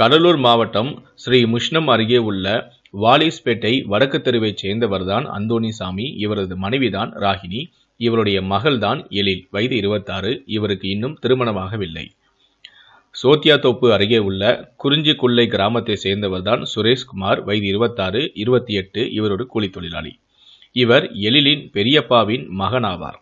கடலூர் மாவட்டம் ஸ்ரீ முஷ்ணம் அருகே உள்ள வாலிஸ்பேட்டை வடக்கு தெருவைச் சேர்ந்தவர்தான் சாமி இவரது மனைவிதான் ராகினி இவருடைய மகள்தான் எழில் வயது இருபத்தாறு இவருக்கு இன்னும் திருமணமாகவில்லை சோத்தியாத்தோப்பு அருகே உள்ள குறிஞ்சி குள்ளை கிராமத்தை சேர்ந்தவர்தான் சுரேஷ்குமார் வயது இருபத்தாறு இருபத்தி எட்டு இவர் ஒரு கூலி தொழிலாளி இவர் எழிலின் பெரியப்பாவின் மகனாவார்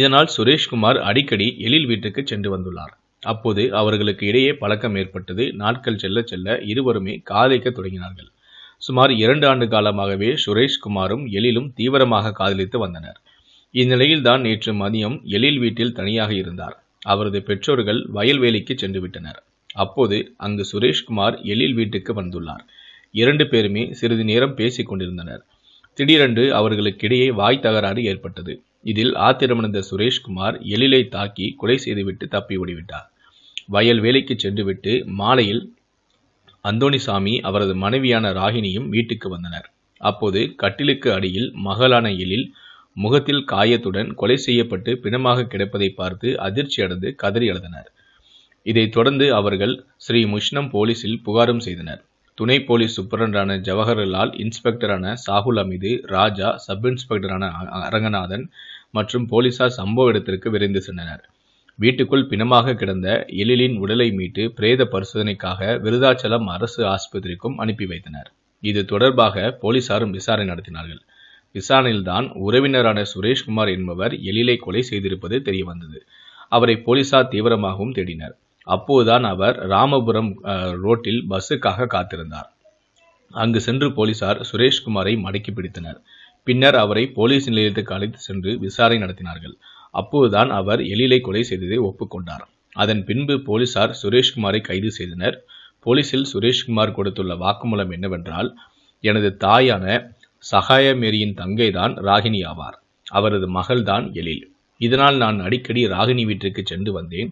இதனால் சுரேஷ்குமார் அடிக்கடி எழில் வீட்டுக்கு சென்று வந்துள்ளார் அப்போது அவர்களுக்கு இடையே பழக்கம் ஏற்பட்டது நாட்கள் செல்ல செல்ல இருவருமே காதலிக்க தொடங்கினார்கள் சுமார் இரண்டு ஆண்டு காலமாகவே சுரேஷ்குமாரும் எழிலும் தீவிரமாக காதலித்து வந்தனர் இந்நிலையில்தான் நேற்று மதியம் எழில் வீட்டில் தனியாக இருந்தார் அவரது பெற்றோர்கள் வயல்வேலிக்கு சென்று விட்டனர் அப்போது அங்கு சுரேஷ்குமார் எழில் வீட்டுக்கு வந்துள்ளார் இரண்டு பேருமே சிறிது நேரம் பேசிக் கொண்டிருந்தனர் திடீரென்று அவர்களுக்கிடையே வாய் தகராறு ஏற்பட்டது இதில் ஆத்திரமடைந்த சுரேஷ்குமார் எழிலை தாக்கி கொலை செய்துவிட்டு தப்பி ஓடிவிட்டார் வயல் வேலைக்கு சென்றுவிட்டு மாலையில் அந்தோணிசாமி அவரது மனைவியான ராகினியும் வீட்டுக்கு வந்தனர் அப்போது கட்டிலுக்கு அடியில் மகளான எழில் முகத்தில் காயத்துடன் கொலை செய்யப்பட்டு பிணமாக கிடப்பதை பார்த்து அதிர்ச்சி அடைந்து கதறி அழுதனர் இதைத் தொடர்ந்து அவர்கள் ஸ்ரீ முஷ்ணம் போலீசில் புகாரும் செய்தனர் துணை போலீஸ் சூப்பரண்டான ஜவஹர்லால் இன்ஸ்பெக்டரான சாகுல் அமிது ராஜா சப் இன்ஸ்பெக்டரான அரங்கநாதன் மற்றும் போலீசார் சம்பவ இடத்திற்கு விரைந்து சென்றனர் வீட்டுக்குள் பிணமாக கிடந்த எழிலின் உடலை மீட்டு பிரேத பரிசோதனைக்காக விருதாச்சலம் அரசு ஆஸ்பத்திரிக்கும் அனுப்பி வைத்தனர் இது தொடர்பாக போலீசாரும் விசாரணை நடத்தினார்கள் விசாரணையில்தான் உறவினரான சுரேஷ்குமார் என்பவர் எழிலை கொலை செய்திருப்பது தெரியவந்தது அவரை போலீசார் தீவிரமாகவும் தேடினர் அப்போதுதான் அவர் ராமபுரம் ரோட்டில் பஸ்ஸுக்காக காத்திருந்தார் அங்கு சென்று போலீசார் சுரேஷ்குமாரை மடக்கி பிடித்தனர் பின்னர் அவரை போலீஸ் நிலையத்துக்கு அழைத்து சென்று விசாரணை நடத்தினார்கள் அப்போதுதான் அவர் எழிலை கொலை செய்ததை ஒப்புக்கொண்டார் அதன் பின்பு போலீசார் சுரேஷ்குமாரை கைது செய்தனர் போலீசில் சுரேஷ்குமார் கொடுத்துள்ள வாக்குமூலம் என்னவென்றால் எனது தாயான மேரியின் தங்கை தான் ராகினி ஆவார் அவரது மகள்தான் எழில் இதனால் நான் அடிக்கடி ராகினி வீட்டிற்கு சென்று வந்தேன்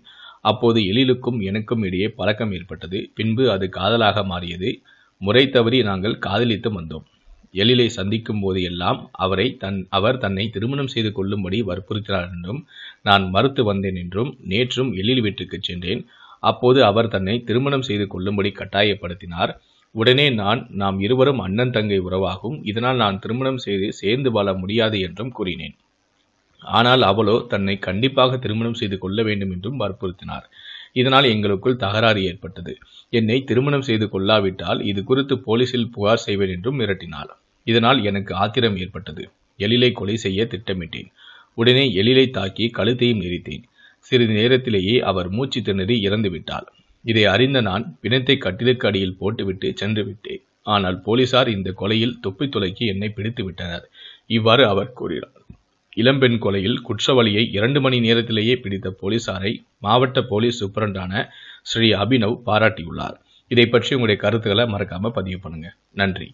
அப்போது எழிலுக்கும் எனக்கும் இடையே பழக்கம் ஏற்பட்டது பின்பு அது காதலாக மாறியது முறை தவறி நாங்கள் காதலித்து வந்தோம் எழிலை சந்திக்கும் போது எல்லாம் அவரை தன் அவர் தன்னை திருமணம் செய்து கொள்ளும்படி வற்புறுத்தினார் என்றும் நான் மறுத்து வந்தேன் என்றும் நேற்றும் எழில் வீட்டுக்கு சென்றேன் அப்போது அவர் தன்னை திருமணம் செய்து கொள்ளும்படி கட்டாயப்படுத்தினார் உடனே நான் நாம் இருவரும் அண்ணன் தங்கை உறவாகும் இதனால் நான் திருமணம் செய்து சேர்ந்து வாழ முடியாது என்றும் கூறினேன் ஆனால் அவளோ தன்னை கண்டிப்பாக திருமணம் செய்து கொள்ள வேண்டும் என்றும் வற்புறுத்தினார் இதனால் எங்களுக்குள் தகராறு ஏற்பட்டது என்னை திருமணம் செய்து கொள்ளாவிட்டால் இது குறித்து போலீசில் புகார் செய்வேன் என்றும் மிரட்டினாள் இதனால் எனக்கு ஆத்திரம் ஏற்பட்டது எழிலை கொலை செய்ய திட்டமிட்டேன் உடனே எழிலை தாக்கி கழுத்தையும் நெறித்தேன் சிறிது நேரத்திலேயே அவர் மூச்சு திணறி இறந்துவிட்டாள் இதை அறிந்த நான் பிணத்தை கட்டிலுக்கு அடியில் போட்டுவிட்டு சென்று விட்டேன் ஆனால் போலீசார் இந்த கொலையில் துப்பி துளைக்கி என்னை பிடித்து விட்டனர் இவ்வாறு அவர் கூறினார் இளம்பெண் கொலையில் குற்றவாளியை இரண்டு மணி நேரத்திலேயே பிடித்த போலீசாரை மாவட்ட போலீஸ் சூப்பரண்டான ஸ்ரீ அபினவ் பாராட்டியுள்ளார் இதை பற்றி உங்களுடைய கருத்துக்களை மறக்காம பதிவு பண்ணுங்க நன்றி